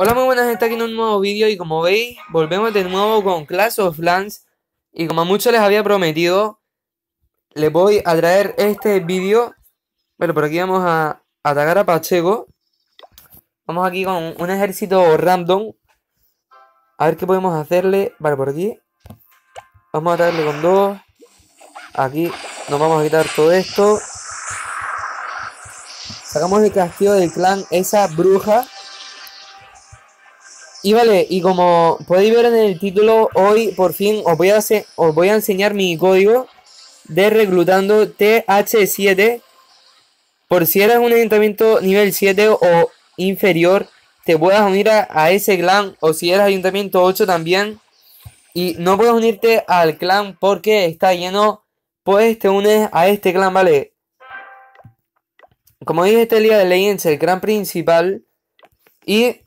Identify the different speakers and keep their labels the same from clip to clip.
Speaker 1: Hola muy buenas gente aquí en un nuevo vídeo y como veis volvemos de nuevo con Clash of Clans y como mucho les había prometido les voy a traer este vídeo bueno por aquí vamos a atacar a Pacheco vamos aquí con un ejército random a ver qué podemos hacerle vale por aquí vamos a atacarle con dos aquí nos vamos a quitar todo esto sacamos el castillo del clan esa bruja y vale, y como podéis ver en el título, hoy por fin os voy a, hacer, os voy a enseñar mi código de reclutando TH7. Por si eres un ayuntamiento nivel 7 o inferior, te puedas unir a, ese clan. O si eres ayuntamiento 8 también. Y no puedes unirte al clan porque está lleno. Pues te unes a este clan, ¿vale? Como dije, este día de Legends, el clan principal. Y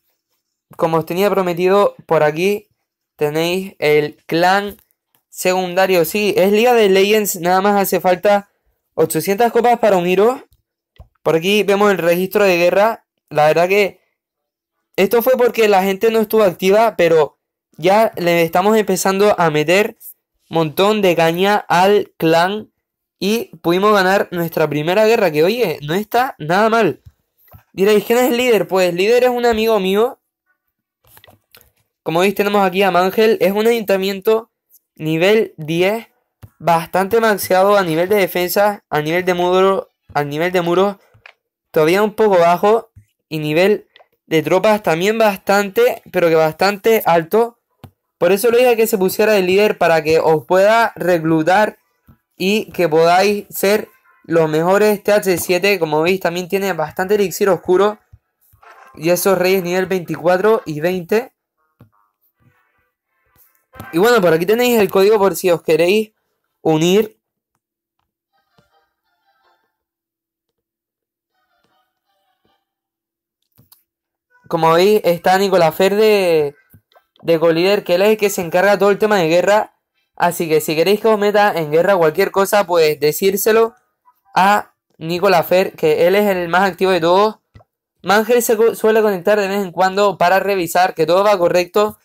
Speaker 1: como os tenía prometido, por aquí tenéis el clan secundario. Sí, es Liga de Legends, nada más hace falta 800 copas para uniros. Por aquí vemos el registro de guerra. La verdad que esto fue porque la gente no estuvo activa, pero ya le estamos empezando a meter montón de caña al clan y pudimos ganar nuestra primera guerra, que oye, no está nada mal. Diréis, ¿quién es el líder? Pues líder es un amigo mío como veis tenemos aquí a Mangel, es un ayuntamiento nivel 10, bastante maxeado a nivel de defensa, a nivel de muro, nivel de muros, todavía un poco bajo y nivel de tropas también bastante, pero que bastante alto. Por eso le dije que se pusiera de líder para que os pueda reclutar y que podáis ser los mejores TH7. Como veis también tiene bastante elixir oscuro y esos reyes nivel 24 y 20. Y bueno, por aquí tenéis el código por si os queréis unir. Como veis, está Nicolás Fer de, de que él es el que se encarga de todo el tema de guerra. Así que si queréis que os meta en guerra cualquier cosa, pues decírselo a Nicolás Fer, que él es el más activo de todos. Mangel se suele conectar de vez en cuando para revisar que todo va correcto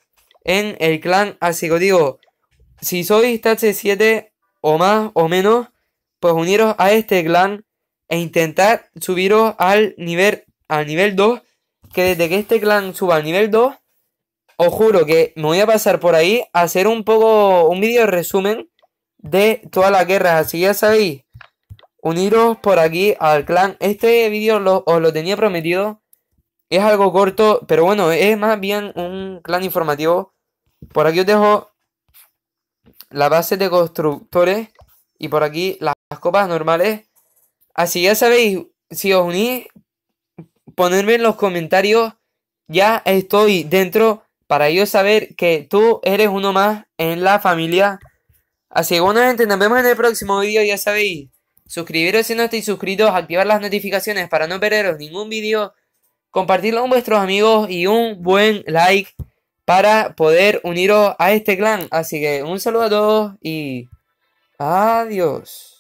Speaker 1: en el clan así os Digo, si sois tache este 7 o más o menos, pues uniros a este clan e intentar subiros al nivel, al nivel 2. Que desde que este clan suba al nivel 2, os juro que me voy a pasar por ahí a hacer un poco, un vídeo resumen de todas las guerras. Así ya sabéis, uniros por aquí al clan. Este vídeo os lo tenía prometido. Es algo corto, pero bueno, es más bien un clan informativo por aquí os dejo la base de constructores y por aquí las copas normales. Así ya sabéis, si os unís, ponerme en los comentarios, ya estoy dentro para ellos saber que tú eres uno más en la familia. Así que bueno nos vemos en el próximo vídeo, ya sabéis. Suscribiros si no estáis suscritos, activar las notificaciones para no perderos ningún vídeo, compartirlo con vuestros amigos y un buen like para poder uniros a este clan. Así que un saludo a todos y adiós.